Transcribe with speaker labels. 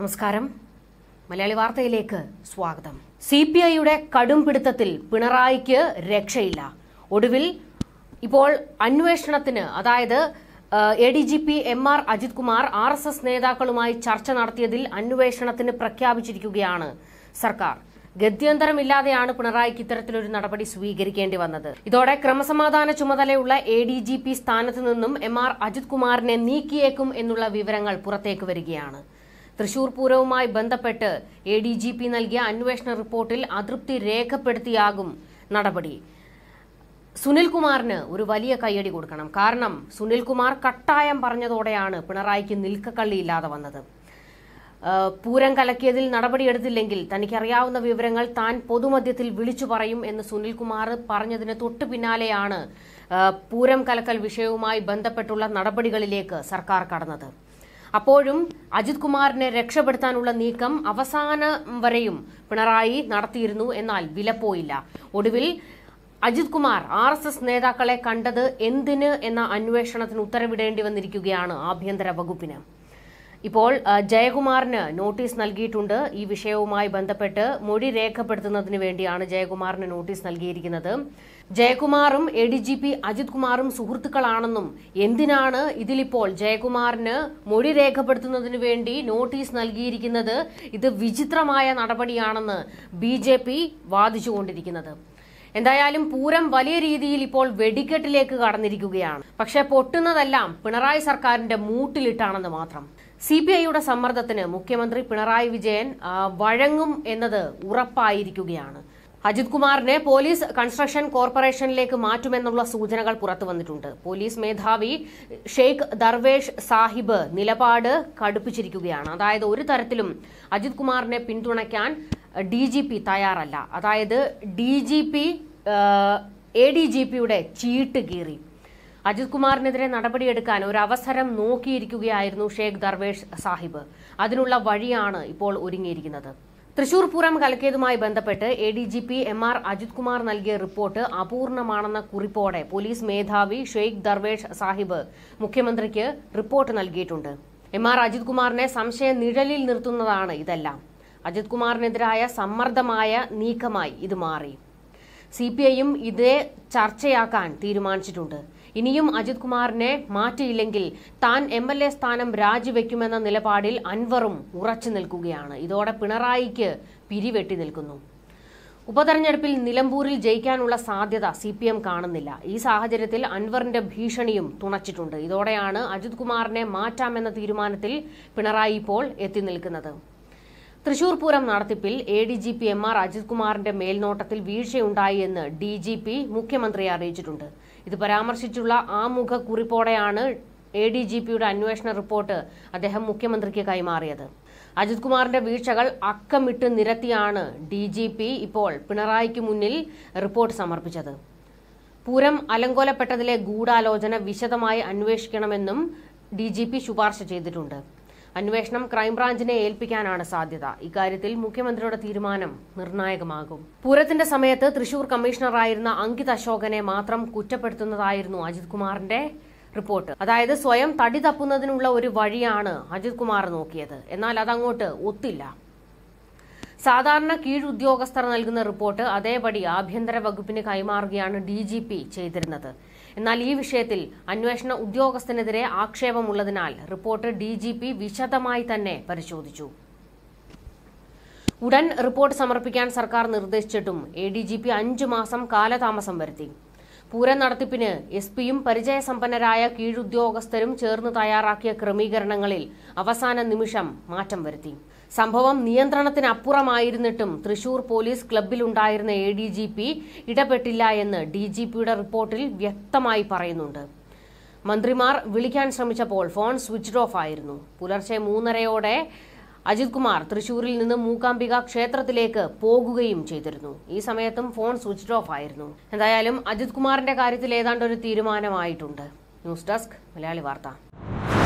Speaker 1: നമസ്കാരം മലയാളി വാർത്തയിലേക്ക് സ്വാഗതം സി പി ഐയുടെ കടും പിടുത്തത്തിൽ പിണറായിക്ക് രക്ഷയില്ല ഒടുവിൽ ഇപ്പോൾ അന്വേഷണത്തിന് അതായത് A D G P M R Ajith Kumar R S S നേതാക്കളുമായി ചർച്ച നടത്തിയതിൽ അന്വേഷണത്തിന് പ്രഖ്യാപിച്ചിരിക്കുകയാണ് സർക്കാർ ഗത്യന്തരമില്ലാതെയാണ് പിണറായിക്ക് ഇത്തരത്തിലൊരു നടപടി സ്വീകരിക്കേണ്ടി വന്നത് ഇതോടെ ക്രമസമാധാന ചുമതലയുള്ള എ ഡി ജി പി സ്ഥാനത്ത് നിന്നും എം ആർ അജിത് കുമാറിനെ നീക്കിയേക്കും എന്നുള്ള വിവരങ്ങൾ പുറത്തേക്ക് വരികയാണ് തൃശൂർ പൂരവുമായി ബന്ധപ്പെട്ട് എ ഡി ജി പി നൽകിയ അന്വേഷണ റിപ്പോർട്ടിൽ അതൃപ്തി രേഖപ്പെടുത്തിയാകും നടപടി സുനിൽകുമാറിന് ഒരു വലിയ കയ്യടി കൊടുക്കണം കാരണം സുനിൽകുമാർ കട്ടായം പറഞ്ഞതോടെയാണ് പിണറായിക്ക് നിൽക്കക്കള്ളിയില്ലാതെ വന്നത് പൂരം കലക്കിയതിൽ നടപടിയെടുത്തില്ലെങ്കിൽ തനിക്കറിയാവുന്ന വിവരങ്ങൾ താൻ പൊതുമധ്യത്തിൽ വിളിച്ചു പറയും എന്ന് സുനിൽകുമാർ പറഞ്ഞതിന് തൊട്ടു പിന്നാലെയാണ് പൂരം കലക്കൽ വിഷയവുമായി ബന്ധപ്പെട്ടുള്ള നടപടികളിലേക്ക് സർക്കാർ കടന്നത് അപ്പോഴും അജിത് കുമാറിനെ രക്ഷപ്പെടുത്താനുള്ള നീക്കം അവസാനം വരെയും പിണറായി നടത്തിയിരുന്നു എന്നാൽ വിലപ്പോയില്ല ഒടുവിൽ Ajith Kumar R S S നേതാക്കളെ കണ്ടത് എന്തിന് എന്ന അന്വേഷണത്തിന് ഉത്തരവിടേണ്ടി വന്നിരിക്കുകയാണ് ആഭ്യന്തര വകുപ്പിന് ഇപ്പോൾ ജയകുമാറിന് നോട്ടീസ് നൽകിയിട്ടുണ്ട് ഈ വിഷയവുമായി ബന്ധപ്പെട്ട് മൊഴി രേഖപ്പെടുത്തുന്നതിന് വേണ്ടിയാണ് ജയകുമാറിന് നോട്ടീസ് നൽകിയിരിക്കുന്നത് ജയകുമാറും A D G P Ajith കുമാറും സുഹൃത്തുക്കളാണെന്നും എന്തിനാണ് ഇതിലിപ്പോൾ ജയകുമാറിന് മൊഴി രേഖപ്പെടുത്തുന്നതിന് വേണ്ടി നോട്ടീസ് നൽകിയിരിക്കുന്നത് ഇത് വിചിത്രമായ നടപടിയാണെന്ന് ബി ജെ പി വാദിച്ചുകൊണ്ടിരിക്കുന്നത് എന്തായാലും പൂരം വലിയ രീതിയിൽ ഇപ്പോൾ വെടിക്കെട്ടിലേക്ക് കടന്നിരിക്കുകയാണ് പക്ഷെ പൊട്ടുന്നതെല്ലാം പിണറായി സർക്കാരിന്റെ മൂട്ടിലിട്ടാണെന്ന് മാത്രം സി ബി ഐയുടെ സമ്മർദ്ദത്തിന് മുഖ്യമന്ത്രി പിണറായി വിജയൻ വഴങ്ങും എന്നത് ഉറപ്പായിരിക്കുകയാണ് അജിത് കുമാറിനെ പോലീസ് കൺസ്ട്രക്ഷൻ കോർപ്പറേഷനിലേക്ക് മാറ്റുമെന്നുള്ള സൂചനകൾ പുറത്തു വന്നിട്ടുണ്ട് പോലീസ് മേധാവി ഷെയ്ഖ് ദർവേഷ് സാഹിബ് നിലപാട് കടുപ്പിച്ചിരിക്കുകയാണ് അതായത് ഒരു തരത്തിലും അജിത് കുമാറിനെ പിന്തുണയ്ക്കാൻ ഡി ജി പി തയ്യാറല്ല അതായത് D G P A D G പിയുടെ ചീട്ട് കീറി അജിത് കുമാറിനെതിരെ നടപടിയെടുക്കാൻ അവസരം നോക്കിയിരിക്കുകയായിരുന്നു ഷേഖ് ദർവേഷ് സാഹിബ് അതിനുള്ള വഴിയാണ് ഇപ്പോൾ ഒരുങ്ങിയിരിക്കുന്നത് തൃശൂർ പൂരം കലക്കിയതുമായി ബന്ധപ്പെട്ട് A D G P M R Ajith Kumar നൽകിയ റിപ്പോർട്ട് അപൂർണമാണെന്ന കുറിപ്പോടെ പോലീസ് മേധാവി ഷെയ്ഖ് ദർവേഷ് സാഹിബ് മുഖ്യമന്ത്രിക്ക് റിപ്പോർട്ട് നൽകിയിട്ടുണ്ട് എം ആർ അജിത് കുമാറിനെ സംശയ നിഴലിൽ നിർത്തുന്നതാണ് ഇതെല്ലാം അജിത് കുമാറിനെതിരായ സമ്മർദ്ദമായ നീക്കമായി ഇത് മാറി സി പി ഐയും ഇതേ ചർച്ചയാക്കാൻ തീരുമാനിച്ചിട്ടുണ്ട് ഇനിയും അജിത് കുമാറിനെ മാറ്റിയില്ലെങ്കിൽ താൻ എം എൽ എ സ്ഥാനം രാജിവെക്കുമെന്ന നിലപാടിൽ അൻവറും ഉറച്ചു നിൽക്കുകയാണ് ഇതോടെ പിണറായിക്ക് പിരിവെട്ടി നിൽക്കുന്നു ഉപതെരഞ്ഞെടുപ്പിൽ നിലമ്പൂരിൽ ജയിക്കാനുള്ള സാധ്യത സി പി എം കാണുന്നില്ല ഈ സാഹചര്യത്തിൽ അൻവറിന്റെ ഭീഷണിയും തുണച്ചിട്ടുണ്ട് ഇതോടെയാണ് അജിത് കുമാറിനെ മാറ്റാമെന്ന തീരുമാനത്തിൽ പിണറായി ഇപ്പോൾ എത്തി നിൽക്കുന്നത് തൃശൂർ പൂരം നടത്തിപ്പിൽ A D G P M R Ajith കുമാറിന്റെ മേൽനോട്ടത്തിൽ വീഴ്ചയുണ്ടായി എന്ന് ഡി ജി പി മുഖ്യമന്ത്രിയെ അറിയിച്ചിട്ടുണ്ട് ഇത് പരാമർശിച്ചുള്ള ആമുഖ കുറിപ്പോടെയാണ് എ ഡി ജി പിയുടെ അന്വേഷണ റിപ്പോർട്ട് അദ്ദേഹം മുഖ്യമന്ത്രിക്ക് കൈമാറിയത് അജിത് കുമാറിന്റെ വീഴ്ചകൾ അക്കമിട്ട് നിരത്തിയാണ് ഡി ജി പി ഇപ്പോൾ പിണറായിക്ക് മുന്നിൽ റിപ്പോർട്ട് സമർപ്പിച്ചത് പൂരം അലങ്കോലപ്പെട്ടതിലെ ഗൂഢാലോചന വിശദമായി അന്വേഷിക്കണമെന്നും ഡി ജി പി ശുപാർശ ചെയ്തിട്ടുണ്ട് അന്വേഷണം ക്രൈംബ്രാഞ്ചിനെ ഏൽപ്പിക്കാനാണ് സാധ്യത ഇക്കാര്യത്തിൽ മുഖ്യമന്ത്രിയുടെ തീരുമാനം നിർണായകമാകും പൂരത്തിന്റെ സമയത്ത് തൃശൂർ കമ്മീഷണറായിരുന്ന അങ്കിത് അശോകനെ മാത്രം കുറ്റപ്പെടുത്തുന്നതായിരുന്നു അജിത് കുമാറിന്റെ റിപ്പോർട്ട് അതായത് സ്വയം തടി തപ്പുന്നതിനുള്ള ഒരു വഴിയാണ് അജിത് കുമാർ നോക്കിയത് എന്നാൽ അതങ്ങോട്ട് ഒത്തില്ല സാധാരണ കീഴുദ്യോഗസ്ഥർ നൽകുന്ന റിപ്പോർട്ട് അതേപടി ആഭ്യന്തര വകുപ്പിന് കൈമാറുകയാണ് ഡി ചെയ്തിരുന്നത് എന്നാൽ ഈ വിഷയത്തിൽ അന്വേഷണ ഉദ്യോഗസ്ഥനെതിരെ ആക്ഷേപമുള്ളതിനാൽ റിപ്പോർട്ട് ഡിജിപി വിശദമായി തന്നെ പരിശോധിച്ചു ഉടൻ റിപ്പോർട്ട് സമർപ്പിക്കാൻ സർക്കാർ നിർദ്ദേശിച്ചിട്ടും എ ഡി ജി പി അഞ്ചു മാസം കാലതാമസം വരുത്തി പൂരം നടത്തിപ്പിന് എസ് പിയും പരിചയസമ്പന്നരായ കീഴുദ്യോഗസ്ഥരും ചേർന്ന് തയ്യാറാക്കിയ ക്രമീകരണങ്ങളിൽ അവസാന നിമിഷം മാറ്റം വരുത്തി സംഭവം നിയന്ത്രണത്തിനപ്പുറമായിരുന്നിട്ടും തൃശൂർ പോലീസ് ക്ലബിലുണ്ടായിരുന്ന എ ഡി ജി പി ഇടപെട്ടില്ല എന്ന് ഡി ജി പിയുടെ റിപ്പോർട്ടിൽ വ്യക്തമായി പറയുന്നുണ്ട് മന്ത്രിമാർ വിളിക്കാൻ ശ്രമിച്ചപ്പോൾ ഫോൺ സ്വിച്ച്ഡ് ഓഫ് ആയിരുന്നു പുലർച്ചെ മൂന്നരയോടെ അജിത് കുമാർ തൃശൂരിൽ നിന്ന് മൂകാംബിക ക്ഷേത്രത്തിലേക്ക് പോകുകയും ചെയ്തിരുന്നു ഈ സമയത്തും ഫോൺ സ്വിച്ച് ഓഫ് ആയിരുന്നു എന്തായാലും അജിത് കുമാറിന്റെ കാര്യത്തിൽ ഏതാണ്ട് ഒരു തീരുമാനമായിട്ടുണ്ട് ന്യൂസ് ഡെസ്ക് മലയാളി വാർത്ത